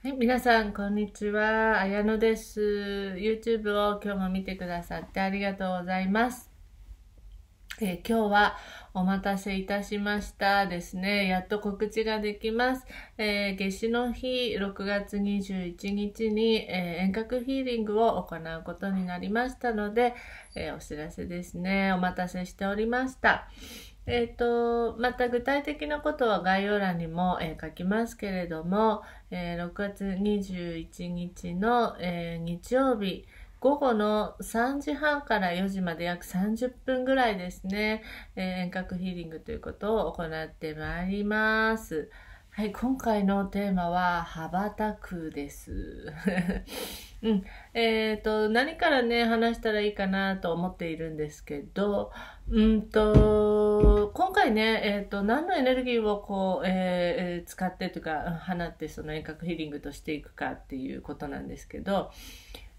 はい、皆さん、こんにちは。あやのです。YouTube を今日も見てくださってありがとうございます。えー、今日はお待たせいたしましたですね。やっと告知ができます。えー、夏至の日、6月21日に、えー、遠隔ヒーリングを行うことになりましたので、えお知らせですね。お待たせしておりました。えっ、ー、と、また具体的なことは概要欄にも、えー、書きますけれども、えー、6月21日の、え日曜日、午後の3時半から4時まで約30分ぐらいですね、え遠隔ヒーリングということを行ってまいります。はい、今回のテーマは羽ばたくです。うん、えっ、ー、と、何からね、話したらいいかなと思っているんですけど、うんと、今回ね、えっ、ー、と、何のエネルギーをこう、えー、使ってとか、放ってその遠隔ヒーリングとしていくかっていうことなんですけど、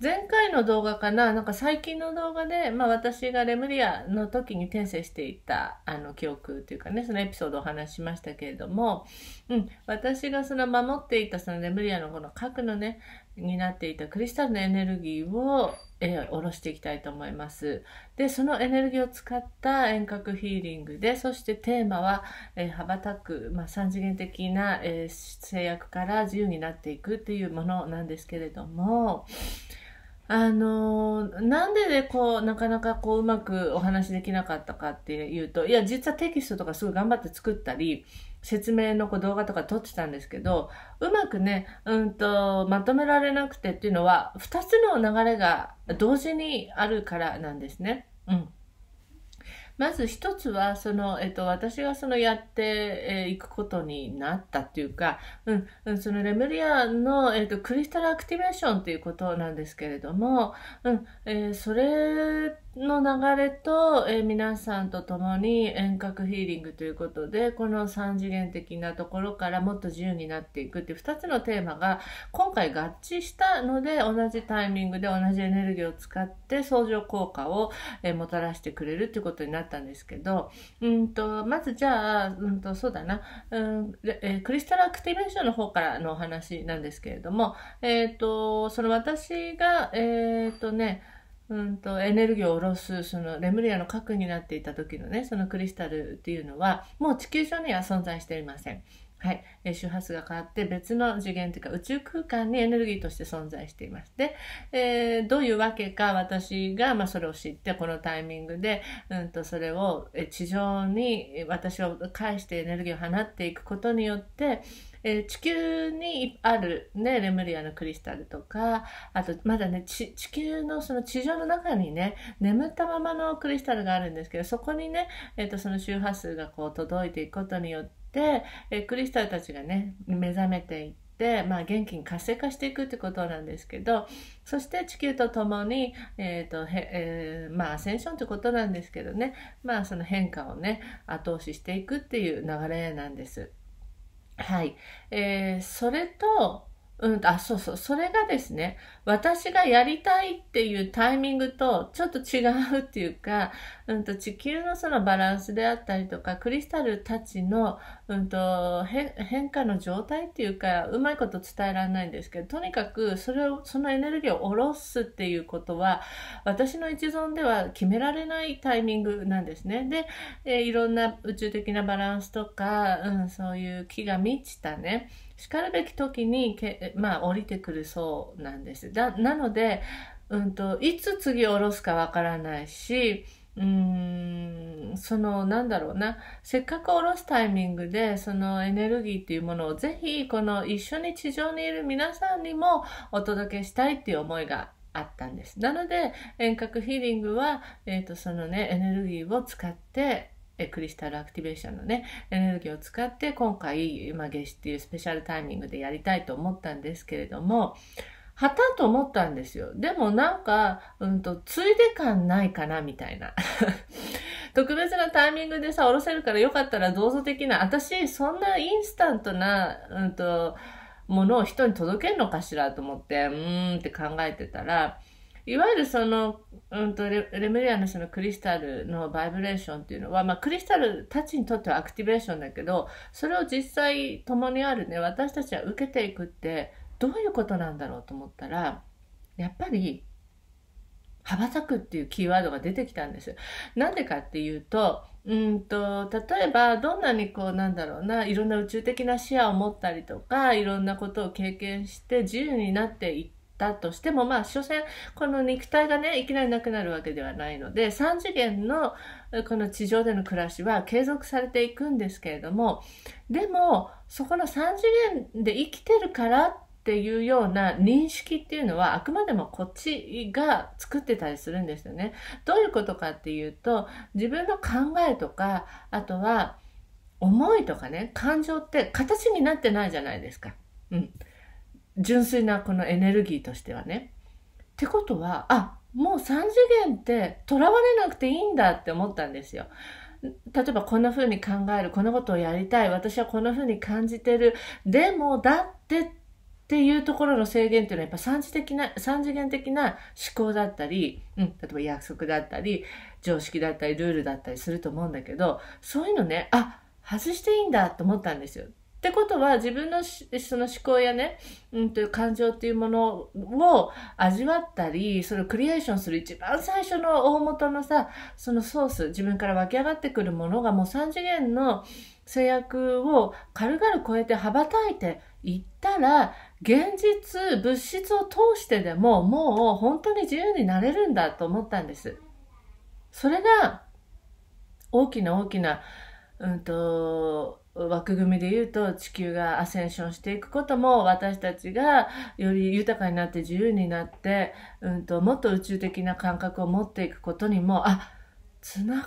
前回の動画かななんか最近の動画で、まあ、私がレムリアの時に転生していたあの記憶というかねそのエピソードをお話ししましたけれども、うん、私がその守っていたそのレムリアのこの核のねになっていたクリスタルのエネルギーを、えー、下ろしていきたいと思います。でそのエネルギーを使った遠隔ヒーリングでそしてテーマは、えー、羽ばたく、まあ、3次元的な、えー、制約から自由になっていくっていうものなんですけれども。あのー、なんででこう、なかなかこう、うまくお話できなかったかっていうと、いや、実はテキストとかすごい頑張って作ったり、説明のこう動画とか撮ってたんですけど、うまくね、うんと、まとめられなくてっていうのは、2つの流れが同時にあるからなんですね。うん。まず一つはその、えっと、私がそのやっていくことになったっていうか、うん、そのレムリアの、えっと、クリスタルアクティベーションということなんですけれども、うんえー、それっての流れと、えー、皆さんと共に遠隔ヒーリングということで、この三次元的なところからもっと自由になっていくっていう二つのテーマが今回合致したので、同じタイミングで同じエネルギーを使って相乗効果を、えー、もたらしてくれるっていうことになったんですけど、うんと、まずじゃあ、うんと、そうだな、うんえー、クリスタルアクティベーションの方からのお話なんですけれども、えっ、ー、と、その私が、えっ、とね、うんとエネルギーを下ろすそのレムリアの核になっていた時のねそのクリスタルっていうのはもう地球上には存在していませんはい、周波数が変わって別の次元というか宇宙空間にエネルギーとして存在しています。で、えー、どういうわけか私が、まあ、それを知ってこのタイミングで、うんと、それを地上に私を介してエネルギーを放っていくことによって、えー、地球にある、ね、レムリアのクリスタルとかあとまだね地球のその地上の中にね眠ったままのクリスタルがあるんですけどそこにね、えーと、とその周波数がこう届いていくことによってで、えクリスタルたちがね目覚めていって、まあ、元気に活性化していくってことなんですけどそして地球と共に、えーとへえー、まあ、アセンションってことなんですけどね、まあ、その変化をね後押ししていくっていう流れなんです。はい、えー、それとうん、あ、そうそう。それがですね、私がやりたいっていうタイミングとちょっと違うっていうか、うんと、地球のそのバランスであったりとか、クリスタルたちの、うんと、変化の状態っていうか、うまいこと伝えられないんですけど、とにかくそれを、そのエネルギーを下ろすっていうことは、私の一存では決められないタイミングなんですね。で、えいろんな宇宙的なバランスとか、うん、そういう気が満ちたね、しかるべき時にけまあ、降りてくるそうなんです。だなので、うんと、いつ次降ろすかわからないし、うーんそのなんだろうなせっかく下ろすタイミングでそのエネルギーっていうものをぜひこの一緒に地上にいる皆さんにもお届けしたいっていう思いがあったんですなので遠隔ヒーリングは、えーとそのねエネルギーを使ってえクリスタルアクティベーションのね、エネルギーを使って今回、今あ、夏至っていうスペシャルタイミングでやりたいと思ったんですけれども、はたと思ったんですよ。でもなんか、うんと、ついで感ないかな、みたいな。特別なタイミングでさ、おろせるからよかったらどうぞ的な、私、そんなインスタントな、うんと、ものを人に届けるのかしらと思って、うーんって考えてたら、いわゆるその、うんと、レレメリアのそのクリスタルのバイブレーションっていうのは、まあ、クリスタルたちにとってはアクティベーションだけどそれを実際共にあるね私たちは受けていくってどういうことなんだろうと思ったらやっぱり羽ばたくっていうキーワードが出てきたんです。なんでかっていうと、うんと、例えばどんなにこうなんだろうな、いろんな宇宙的な視野を持ったりとか、いろんなことを経験して自由になっていっだとしてもまあ所詮この肉体がねいきなりなくなるわけではないので3次元のこの地上での暮らしは継続されていくんですけれどもでもそこの3次元で生きてるからっていうような認識っていうのはあくまでもこっちが作ってたりするんですよね。どういうことかっていうと自分の考えとかあとは思いとかね感情って形になってないじゃないですか。うん純粋なこのエネルギーとしてはね。ってことは、あ、もう三次元ってとらわれなくていいんだって思ったんですよ。例えばこんな風に考える、このことをやりたい、私はこんな風に感じてる、でもだってっていうところの制限っていうのはやっぱ三次的な、三次元的な思考だったり、うん、例えば約束だったり、常識だったり、ルールだったりすると思うんだけど、そういうのね、あ、外していいんだと思ったんですよ。ってことは自分のその思考やね、うん、という感情っていうものを味わったり、それをクリエーションする一番最初の大元のさ、そのソース、自分から湧き上がってくるものがもう3次元の制約を軽々超えて羽ばたいていったら、現実、物質を通してでももう本当に自由になれるんだと思ったんです。それが大きな大きな、うんと、枠組みで言うと地球がアセンションしていくことも私たちがより豊かになって自由になって、うんと、もっと宇宙的な感覚を持っていくことにもあつなが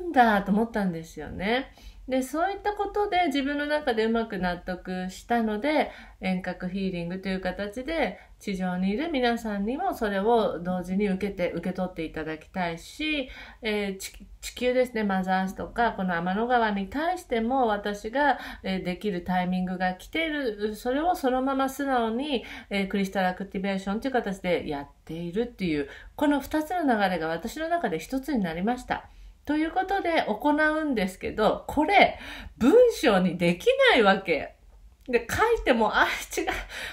るんだと思ったんですよね。で、そういったことで自分の中でうまく納得したので、遠隔ヒーリングという形で地上にいる皆さんにもそれを同時に受けて、受け取っていただきたいし、えー、地球ですね、マザースとか、この天の川に対しても私が、えできるタイミングが来ている、それをそのまま素直に、えー、クリスタルアクティベーションという形でやっているっていう、この2つの流れが私の中で1つになりました。ということで行うんですけど、これ文章にできないわけ。で、書いても、あ、違う、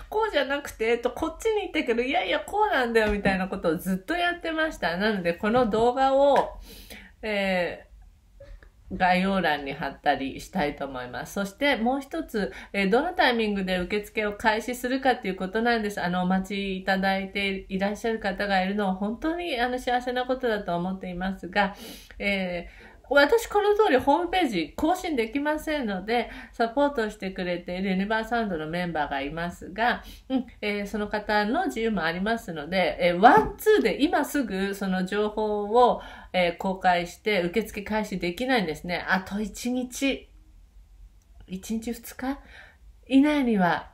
こうじゃなくて、えっと、こっちに行ったけど、いやいや、こうなんだよ、みたいなことをずっとやってました。なので、この動画を、え概要欄に貼ったりしたいと思います。そしてもう一つ、えどのタイミングで受付を開始するかっていうことなんです。あの、お待ちいただいていらっしゃる方がいるのは本当にあの幸せなことだと思っていますが、えー私この通りホームページ更新できませんので、サポートしてくれているユニバーサウンドのメンバーがいますが、うんえー、その方の自由もありますので、えー、ワンツーで今すぐその情報を、えー、公開して受付開始できないんですね。あと1日、1日2日以内には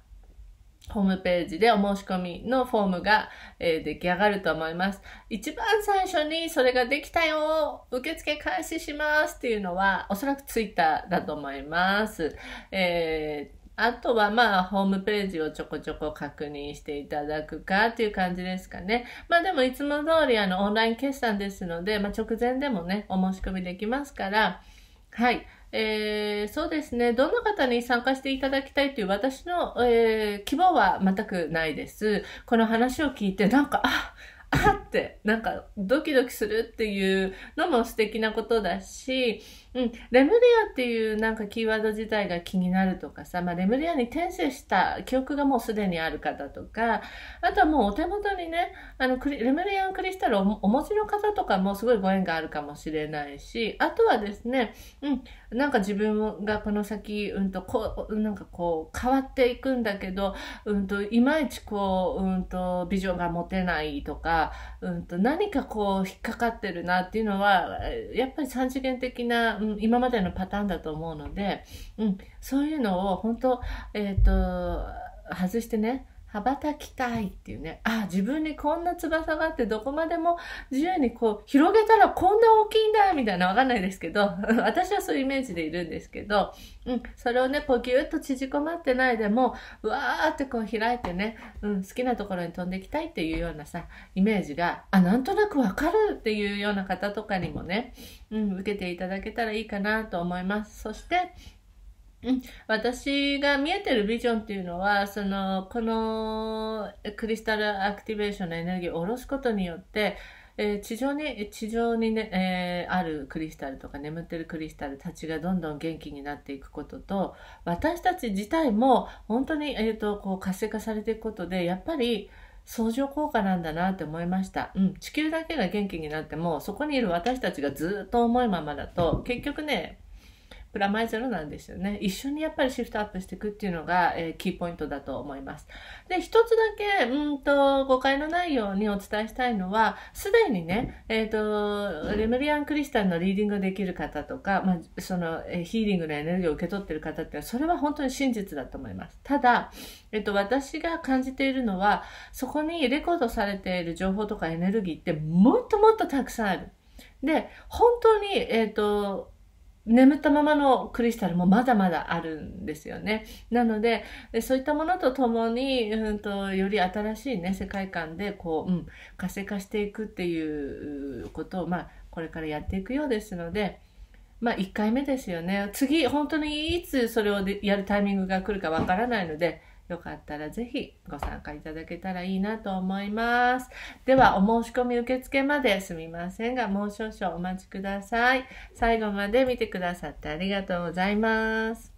ホームページでお申し込みのフォームが、えー、出来上がると思います。一番最初にそれができたよ受付開始しますっていうのは、おそらくツイッターだと思います。えー、あとはまあ、ホームページをちょこちょこ確認していただくかっていう感じですかね。まあでもいつも通りあの、オンライン決算ですので、まあ直前でもね、お申し込みできますから、はい。えー、そうですね。どんな方に参加していただきたいという私の、えー、希望は全くないです。この話を聞いて、なんか、ああって、なんかドキドキするっていうのも素敵なことだし、うん、レムリアっていうなんかキーワード自体が気になるとかさ、まあ、レムリアに転生した記憶がもうすでにある方とか、あとはもうお手元にね、あのレムリアンクリスタルをお持ちの方とかもすごいご縁があるかもしれないし、あとはですね、うん、なんか自分がこの先、うんとこう、なんかこう変わっていくんだけど、うんと、いまいちこう、うんと、ビジョンが持てないとか、うんと、何かこう引っかかってるなっていうのは、やっぱり三次元的なうん、今までのパターンだと思うので、うん、そういうのを本当、えっ、ー、と、外してね、羽ばたきたいっていうね。あ、自分にこんな翼があってどこまでも自由にこう広げたらこんな大きいんだみたいなわかんないですけど、私はそういうイメージでいるんですけど、うん、それをね、こうギュッと縮こまってないでも、うわーってこう開いてね、うん、好きなところに飛んでいきたいっていうようなさ、イメージが、あ、なんとなくわかるっていうような方とかにもね、うん、受けていただけたらいいかなと思います。そして、うん、私が見えてるビジョンっていうのはそのこのクリスタルアクティベーションのエネルギーを下ろすことによって、えー、地上に地上にね、えー、あるクリスタルとか眠ってるクリスタルたちがどんどん元気になっていくことと私たち自体も本当に、えーと、とこう活性化されていくことでやっぱり相乗効果なんだなって思いました。うん、地球だけが元気になってもそこにいる私たちがずっと重いままだと結局ねプラマイゼロなんですよね。一緒にやっぱりシフトアップしていくっていうのが、えー、キーポイントだと思います。で、一つだけ、うんと、誤解のないようにお伝えしたいのは、すでにね、えっ、ー、と、レムリアン・クリスタルのリーディングできる方とか、まあ、その、えー、ヒーリングのエネルギーを受け取ってる方ってそれは本当に真実だと思います。ただ、えっ、ー、と、私が感じているのは、そこにレコードされている情報とかエネルギーってもっともっとたくさんある。で、本当に、えっ、ー、と、眠ったままのクリスタルもまだまだあるんですよね。なので、そういったものとともに、うんと、より新しい、ね、世界観でこう、うん、活性化していくっていうことを、まあ、これからやっていくようですので、まあ、1回目ですよね。次、本当にいつそれをやるタイミングが来るかわからないので、よかったらぜひご参加いただけたらいいなと思います。では、お申し込み受付まですみませんが、もう少々お待ちください。最後まで見てくださってありがとうございます。